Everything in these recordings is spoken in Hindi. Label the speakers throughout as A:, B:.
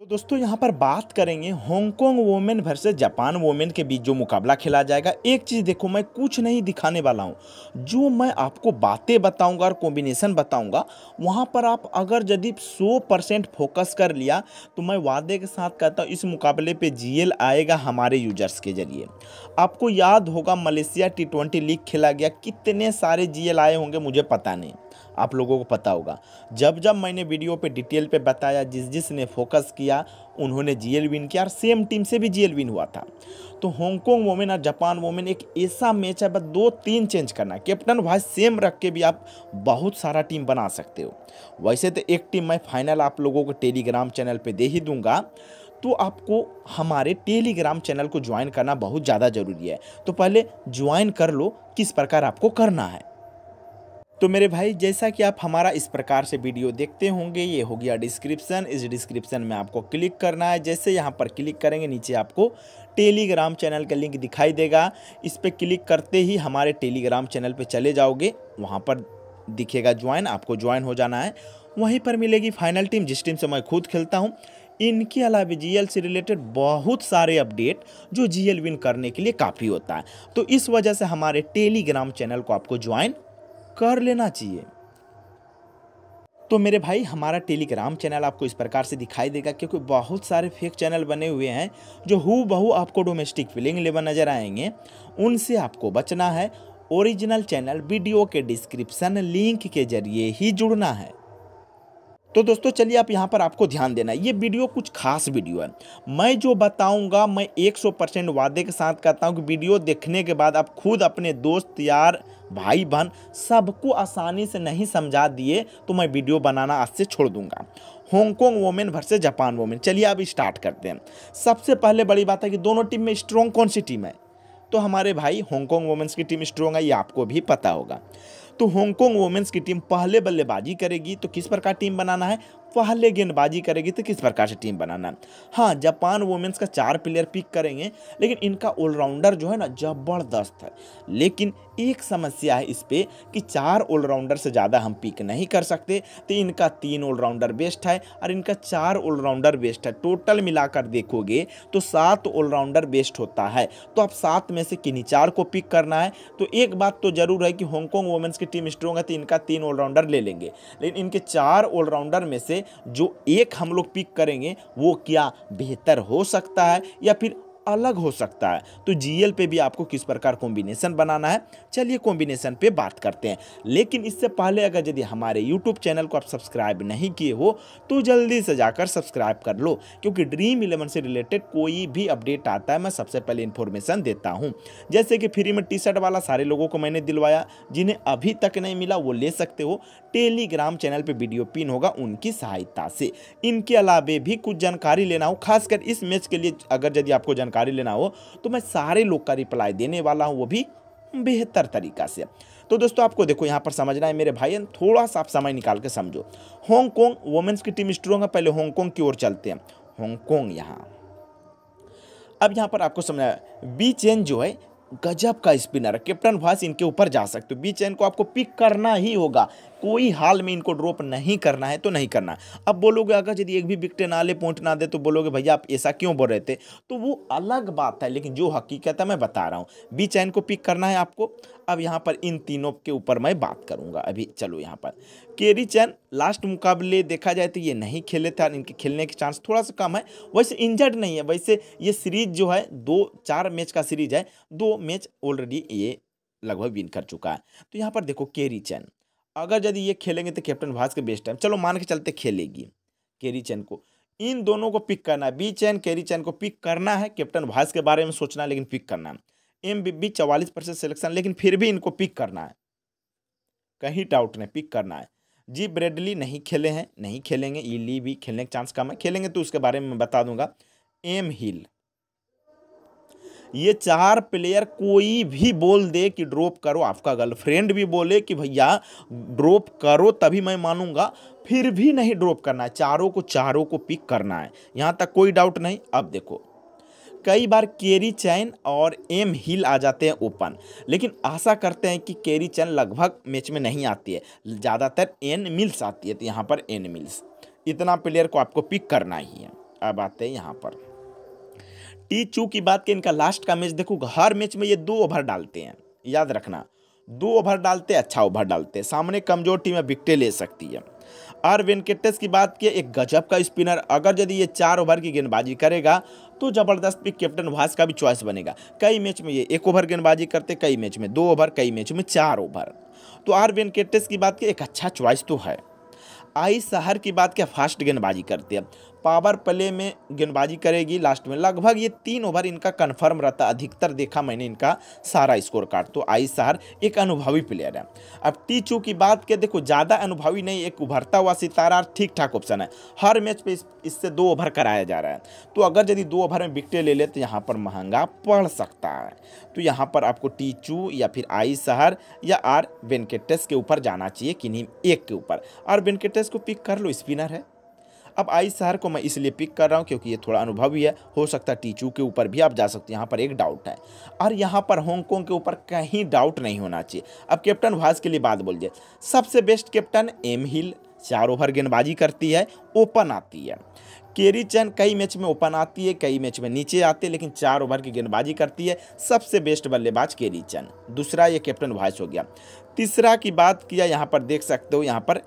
A: तो दोस्तों यहाँ पर बात करेंगे Hong Kong women versus Japan women के बीच जो मुकाबला खेला जाएगा एक चीज़ देखो मैं कुछ नहीं दिखाने वाला हूँ जो मैं आपको बातें बताऊँगा और कॉम्बिनेशन बताऊँगा वहाँ पर आप अगर यदि 100 परसेंट फोकस कर लिया तो मैं वादे के साथ कहता हूँ इस मुकाबले पे जीएल आएगा हमारे यूजर्स के जरिए आपको याद होगा मलेशिया टी लीग खेला गया कितने सारे जी आए होंगे मुझे पता नहीं आप लोगों को पता होगा जब जब मैंने वीडियो पे डिटेल पे बताया जिस जिस ने फोकस किया उन्होंने जीएल विन किया और सेम टीम से भी जीएल विन हुआ था तो हांगकॉन्ग वोमेन और जापान वोमेन एक ऐसा मैच है बस दो तीन चेंज करना है कैप्टन वाइज सेम रख के भी आप बहुत सारा टीम बना सकते हो वैसे तो एक टीम मैं फाइनल आप लोगों को टेलीग्राम चैनल पर दे ही दूंगा तो आपको हमारे टेलीग्राम चैनल को ज्वाइन करना बहुत ज़्यादा ज़रूरी है तो पहले ज्वाइन कर लो किस प्रकार आपको करना है तो मेरे भाई जैसा कि आप हमारा इस प्रकार से वीडियो देखते होंगे ये हो गया डिस्क्रिप्शन इस डिस्क्रिप्शन में आपको क्लिक करना है जैसे यहाँ पर क्लिक करेंगे नीचे आपको टेलीग्राम चैनल का लिंक दिखाई देगा इस पर क्लिक करते ही हमारे टेलीग्राम चैनल पर चले जाओगे वहाँ पर दिखेगा ज्वाइन आपको ज्वाइन हो जाना है वहीं पर मिलेगी फाइनल टीम जिस टीम से मैं खुद खेलता हूँ इनके अलावा जीएल से रिलेटेड बहुत सारे अपडेट जो जीएल विन करने के लिए काफ़ी होता है तो इस वजह से हमारे टेलीग्राम चैनल को आपको ज्वाइन कर लेना चाहिए तो मेरे भाई हमारा टेलीग्राम चैनल आपको इस प्रकार से दिखाई देगा क्योंकि बहुत सारे फेक चैनल बने हुए हैं जो हु बहु आपको डोमेस्टिक फिलिंग लेवल नज़र आएंगे उनसे आपको बचना है ओरिजिनल चैनल वीडियो के डिस्क्रिप्शन लिंक के जरिए ही जुड़ना है तो दोस्तों चलिए आप यहाँ पर आपको ध्यान देना है ये वीडियो कुछ खास वीडियो है मैं जो बताऊँगा मैं 100 परसेंट वादे के साथ कहता हूँ कि वीडियो देखने के बाद आप खुद अपने दोस्त यार भाई बहन सबको आसानी से नहीं समझा दिए तो मैं वीडियो बनाना आज से छोड़ दूंगा Hong Kong women versus Japan women चलिए आप स्टार्ट करते हैं सबसे पहले बड़ी बात है कि दोनों टीम में स्ट्रॉन्ग कौन सी टीम है तो हमारे भाई हांगकॉन्ग वोमेंस की टीम स्ट्रॉन्ग है ये आपको भी पता होगा तो हांगकॉन्ग वुमेन्स की टीम पहले बल्लेबाजी करेगी तो किस प्रकार टीम बनाना है पहले गेंदबाजी करेगी तो किस प्रकार से टीम बनाना हाँ जापान वुमेंस का चार प्लेयर पिक करेंगे लेकिन इनका ऑलराउंडर जो है ना ज़बरदस्त है लेकिन एक समस्या है इस पर कि चार ऑलराउंडर से ज़्यादा हम पिक नहीं कर सकते तो इनका तीन ऑलराउंडर बेस्ट है और इनका चार ऑलराउंडर बेस्ट है टोटल मिलाकर देखोगे तो सात ऑलराउंडर बेस्ट होता है तो आप सात में से किन्हीं चार को पिक करना है तो एक बात तो ज़रूर है कि हांगकॉन्ग वुमेंस की टीम स्ट्रॉन्ग है तो इनका तीन ऑलराउंडर ले लेंगे लेकिन इनके चार ऑलराउंडर में से जो एक हम लोग पिक करेंगे वो क्या बेहतर हो सकता है या फिर अलग हो सकता है तो जीएल पे भी आपको किस प्रकार कॉम्बिनेशन बनाना है चलिए कॉम्बिनेशन पे बात करते हैं लेकिन इससे पहले अगर यदि हमारे यूट्यूब चैनल को आप सब्सक्राइब नहीं किए हो तो जल्दी से जाकर सब्सक्राइब कर लो क्योंकि ड्रीम इलेवन से रिलेटेड कोई भी अपडेट आता है मैं सबसे पहले इन्फॉर्मेशन देता हूँ जैसे कि फ्री में टी शर्ट वाला सारे लोगों को मैंने दिलवाया जिन्हें अभी तक नहीं मिला वो ले सकते हो टेलीग्राम चैनल पर वीडियो पिन होगा उनकी सहायता से इनके अलावे भी कुछ जानकारी लेना हो खासकर इस मैच के लिए अगर यदि आपको जानकारी लेना हो तो मैं सारे लोग का रिप्लाई देने वाला हूँ वो भी बेहतर तरीका से तो दोस्तों आपको देखो यहाँ पर समझना है मेरे भाई थोड़ा सा आप समय निकाल के समझो हांगकॉन्ग वुमेंस की टीम स्ट्रॉन्ग है पहले हांगकॉन्ग की ओर चलते हैं हांगकॉन्ग यहाँ अब यहाँ पर आपको समझना है बी चेन जो है गजब का स्पिनर है कैप्टन वास इनके ऊपर जा सकते हो बी चैन को आपको पिक करना ही होगा कोई हाल में इनको ड्रॉप नहीं करना है तो नहीं करना अब बोलोगे अगर यदि एक भी विकटे ना ले पॉइंट ना दे तो बोलोगे भैया आप ऐसा क्यों बोल रहे थे तो वो अलग बात है लेकिन जो हकीकत है मैं बता रहा हूँ बी चैन को पिक करना है आपको अब यहाँ पर इन तीनों के ऊपर मैं बात करूँगा अभी चलो यहाँ पर केरी चैन लास्ट मुकाबले देखा जाए तो ये नहीं खेले थे इनके खेलने के चांस थोड़ा सा कम है वैसे इंजर्ड नहीं है वैसे ये सीरीज जो है दो चार मैच का सीरीज है दो मैच ऑलरेडी ये लगभग विन कर चुका है तो यहाँ पर देखो केरी चैन अगर यदि ये खेलेंगे तो कैप्टन भास के बेस्ट टाइम चलो मान के चलते खेलेगी केरी चैन को इन दोनों को पिक करना है बी चैन केरी चैन को पिक करना है कैप्टन भास के बारे में सोचना है लेकिन पिक करना है एम बी बी चवालीस परसेंट सिलेक्शन लेकिन फिर भी इनको पिक करना है कहीं डाउट नहीं पिक करना है जी ब्रेडली नहीं खेले हैं नहीं खेलेंगे ई ली भी खेलने का चांस कम है खेलेंगे तो उसके बारे में मैं बता दूंगा एम हिल ये चार प्लेयर कोई भी बोल दे कि ड्रॉप करो आपका गर्लफ्रेंड भी बोले कि भैया ड्रॉप करो तभी मैं मानूंगा फिर भी नहीं ड्रॉप करना है चारों को चारों को पिक करना है यहाँ तक कोई डाउट नहीं अब देखो कई बार केरी चैन और एम हिल आ जाते हैं ओपन लेकिन आशा करते हैं कि केरी चैन लगभग मैच में नहीं आती है ज़्यादातर एन मिल्स आती है तो यहाँ पर एन मिल्स इतना प्लेयर को आपको पिक करना ही है अब आते हैं यहाँ पर टी चू की बात की इनका लास्ट का मैच देखो हर मैच में ये दो ओवर डालते हैं याद रखना दो ओवर डालते अच्छा ओवर डालते सामने कमजोर टीमें विकटें ले सकती है आर वेंकटेश की बात की एक गजब का स्पिनर अगर यदि ये चार ओवर की गेंदबाजी करेगा तो जबरदस्त भी कैप्टन वास का भी चॉइस बनेगा कई मैच में ये एक ओवर गेंदबाजी करते कई मैच में दो ओवर कई मैच में चार ओवर तो आर वेंकटेश की बात की एक अच्छा चॉइस तो है आई शहर की बात क्या फास्ट गेंदबाजी करते हैं पावर प्ले में गेंदबाजी करेगी लास्ट में लगभग ये तीन ओवर इनका कन्फर्म रहता अधिकतर देखा मैंने इनका सारा स्कोर कार्ड तो आई सार एक अनुभवी प्लेयर है अब टी चू की बात के देखो ज़्यादा अनुभवी नहीं एक उभरता हुआ सितारा ठीक ठाक ऑप्शन है हर मैच पे इससे दो ओवर कराया जा रहा है तो अगर यदि दो ओवर में विकटे ले ले तो यहाँ पर महंगा पड़ सकता है तो यहाँ पर आपको टी चू या फिर आई सहर या आर वेंकटेश के ऊपर जाना चाहिए किन्हीं एक के ऊपर आर वेंकटेश को पिक कर लो स्पिनर है अब आई शहर को मैं इसलिए पिक कर रहा हूँ क्योंकि ये थोड़ा अनुभवी है हो सकता है टीचू के ऊपर भी आप जा सकते हैं यहाँ पर एक डाउट है और यहाँ पर हांगकॉन्ग के ऊपर कहीं डाउट नहीं होना चाहिए अब कैप्टन भाज के लिए बात बोल दिए सबसे बेस्ट कैप्टन एम हिल चार ओवर गेंदबाजी करती है ओपन आती है केरी चैन कई मैच में ओपन आती है कई मैच में नीचे आते हैं लेकिन चार ओवर की गेंदबाजी करती है सबसे बेस्ट बल्लेबाज केरी चैन दूसरा ये कैप्टन वाइस हो गया तीसरा की बात किया यहाँ पर देख सकते हो यहाँ पर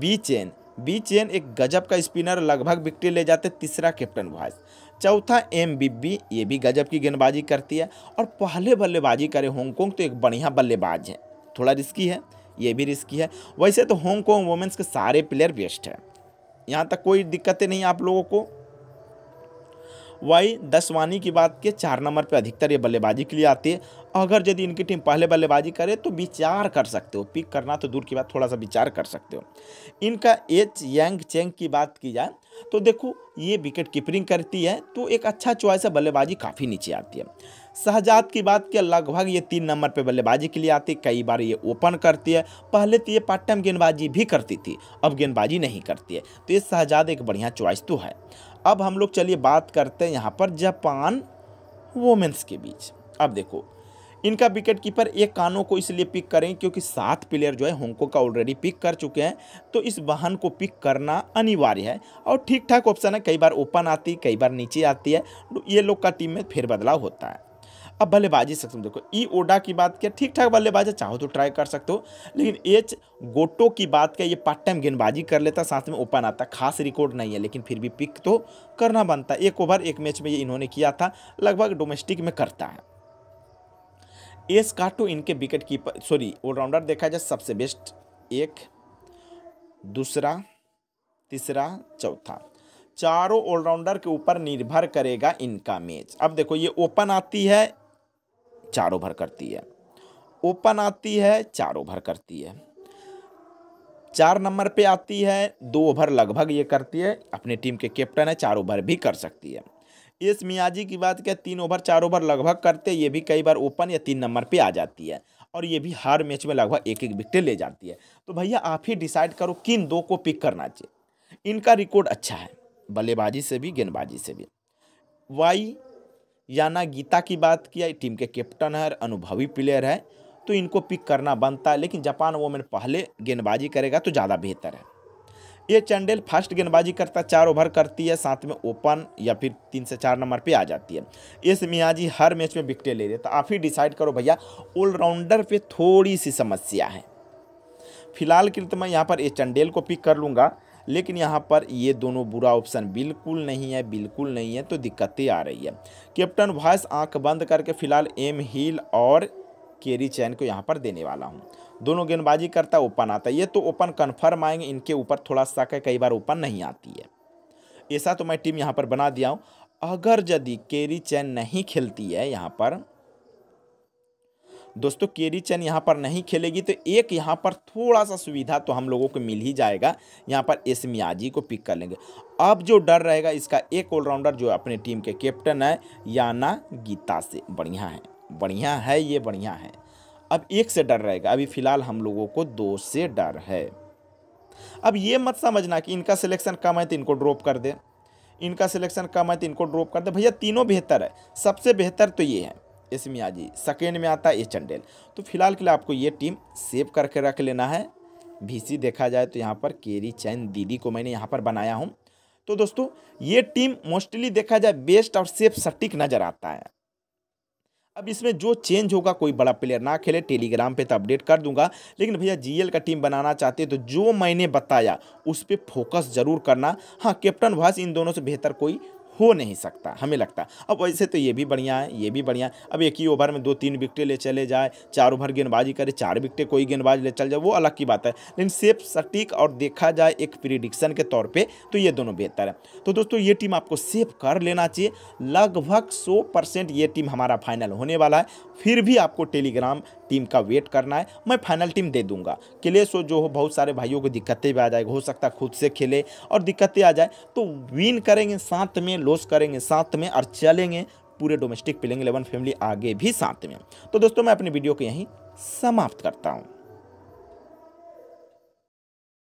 A: बी चैन बी चेन एक गजब का स्पिनर लगभग विकटी ले जाते तीसरा कैप्टन वाइस चौथा एम बिब्बी ये भी गजब की गेंदबाजी करती है और पहले बल्लेबाजी करे हांगकॉन्ग तो एक बढ़िया बल्लेबाज है थोड़ा रिस्की है ये भी रिस्की है वैसे तो हांगकॉन्ग वुमेंस के सारे प्लेयर बेस्ट है यहाँ तक कोई दिक्कतें नहीं आप लोगों को वही दसवानी की बात के चार नंबर पर अधिकतर ये बल्लेबाजी के लिए आती है अगर यदि इनकी टीम पहले बल्लेबाजी करे तो विचार कर सकते हो पिक करना तो दूर की बात थोड़ा सा विचार कर सकते हो इनका एच यंग चेंग की बात की जाए तो देखो ये विकेट कीपरिंग करती है तो एक अच्छा चॉइस है बल्लेबाजी काफ़ी नीचे आती है शहजाद की बात किया लगभग ये तीन नंबर पे बल्लेबाजी के लिए आती कई बार ये ओपन करती है पहले तो ये पार्ट टाइम गेंदबाजी भी करती थी अब गेंदबाजी नहीं करती है तो ये शहजाद एक बढ़िया चॉइस तो है अब हम लोग चलिए बात करते हैं यहाँ पर जापान वोमेंस के बीच अब देखो इनका विकेट कीपर एक कानों को इसलिए पिक करें क्योंकि सात प्लेयर जो है होंगको का ऑलरेडी पिक कर चुके हैं तो इस वाहन को पिक करना अनिवार्य है और ठीक ठाक ऑप्शन है कई बार ओपन आती कई बार नीचे आती है ये लोग का टीम में फिर बदलाव होता है अब बल्लेबाजी से देखो ई ओडा की बात किया ठीक ठाक बल्लेबाज है चाहो तो ट्राई कर सकते हो लेकिन एच गोटो की बात किया ये पार्ट टाइम गेंदबाजी कर लेता साथ में ओपन आता खास रिकॉर्ड नहीं है लेकिन फिर भी पिक तो करना बनता एक ओवर एक मैच में ये इन्होंने किया था लगभग डोमेस्टिक में करता है एस काटो इनके विकेट कीपर सॉरी ऑलराउंडर देखा जाए सबसे बेस्ट एक दूसरा तीसरा चौथा चारों ऑलराउंडर के ऊपर निर्भर करेगा इनका मैच अब देखो ये ओपन आती है चार ओवर करती है ओपन आती है चार ओवर करती है चार नंबर पे आती है दो ओवर लगभग ये करती है अपनी टीम के कैप्टन है चार ओवर भी कर सकती है इस मियाजी की बात क्या तीन ओवर चार ओवर लगभग करते ये भी कई बार ओपन या तीन नंबर पे आ जाती है और ये भी हर मैच में लगभग एक एक विकटें ले जाती है तो भैया आप ही डिसाइड करो किन दो को पिक करना चाहिए इनका रिकॉर्ड अच्छा है बल्लेबाजी से भी गेंदबाजी से भी वाई याना गीता की बात किया टीम के कैप्टन है अनुभवी प्लेयर है तो इनको पिक करना बनता है लेकिन जापान वोमेन पहले गेंदबाजी करेगा तो ज़्यादा बेहतर है ये चंडेल फास्ट गेंदबाजी करता है चार ओवर करती है साथ में ओपन या फिर तीन से चार नंबर पे आ जाती है ये मियाजी हर मैच में विकटें ले रहे तो आप ही डिसाइड करो भैया ऑलराउंडर पे थोड़ी सी समस्या है फिलहाल के लिए तो मैं यहाँ पर ये चंडेल को पिक कर लूँगा लेकिन यहाँ पर ये दोनों बुरा ऑप्शन बिल्कुल नहीं है बिल्कुल नहीं है तो दिक्कतें आ रही है कैप्टन वॉयस आंख बंद करके फिलहाल एम हिल और केरी चैन को यहाँ पर देने वाला हूँ दोनों गेंदबाजी करता ओपन आता है ये तो ओपन कन्फर्म आएंगे इनके ऊपर थोड़ा सा है कई बार ओपन नहीं आती है ऐसा तो मैं टीम यहाँ पर बना दिया हूँ अगर यदि केरी चैन नहीं खेलती है यहाँ पर दोस्तों केरी चैन यहाँ पर नहीं खेलेगी तो एक यहाँ पर थोड़ा सा सुविधा तो हम लोगों को मिल ही जाएगा यहाँ पर एस मियाजी को पिक कर लेंगे अब जो डर रहेगा इसका एक ऑलराउंडर जो अपने टीम के कैप्टन है याना गीता से बढ़िया है बढ़िया है ये बढ़िया है अब एक से डर रहेगा अभी फ़िलहाल हम लोगों को दो से डर है अब ये मत समझना कि इनका सिलेक्शन कम है तो इनको ड्रॉप कर दे इनका सिलेक्शन कम है तो इनको ड्रॉप कर दे भैया तीनों बेहतर है सबसे बेहतर तो ये है एस मियाजी सेकेंड में आता है ए चंडेल तो फिलहाल के लिए आपको ये टीम सेव करके रख लेना है भी देखा जाए तो यहाँ पर केरी चैन दीदी को मैंने यहाँ पर बनाया हूँ तो दोस्तों ये टीम मोस्टली देखा जाए बेस्ट और सेफ सटीक नज़र आता है अब इसमें जो चेंज होगा कोई बड़ा प्लेयर ना खेले टेलीग्राम पे तो अपडेट कर दूंगा लेकिन भैया जीएल का टीम बनाना चाहते हैं तो जो मैंने बताया उस पर फोकस जरूर करना हाँ कैप्टन वास इन दोनों से बेहतर कोई हो नहीं सकता हमें लगता अब वैसे तो ये भी बढ़िया है ये भी बढ़िया है अब एक ही ओवर में दो तीन विकटें ले चले जाए चार ओवर गेंदबाजी करे चार विकटें कोई गेंदबाज ले चल जाए वो अलग की बात है लेकिन सेफ सटीक और देखा जाए एक प्रिडिक्शन के तौर पर तो ये दोनों बेहतर है तो दोस्तों ये टीम आपको सेफ कर लेना चाहिए लगभग सौ ये टीम हमारा फाइनल होने वाला है फिर भी आपको टेलीग्राम टीम का वेट करना है मैं फाइनल टीम दे दूंगा किले सो जो हो बहुत सारे भाइयों को दिक्कतें भी आ जाएगी हो सकता है खुद से खेले और दिक्कतें आ जाए तो विन करेंगे साथ में लॉस करेंगे साथ में और चलेंगे पूरे डोमेस्टिक प्लेइंग इलेवन फैमिली आगे भी साथ में तो दोस्तों मैं अपनी वीडियो को यहीं समाप्त करता हूँ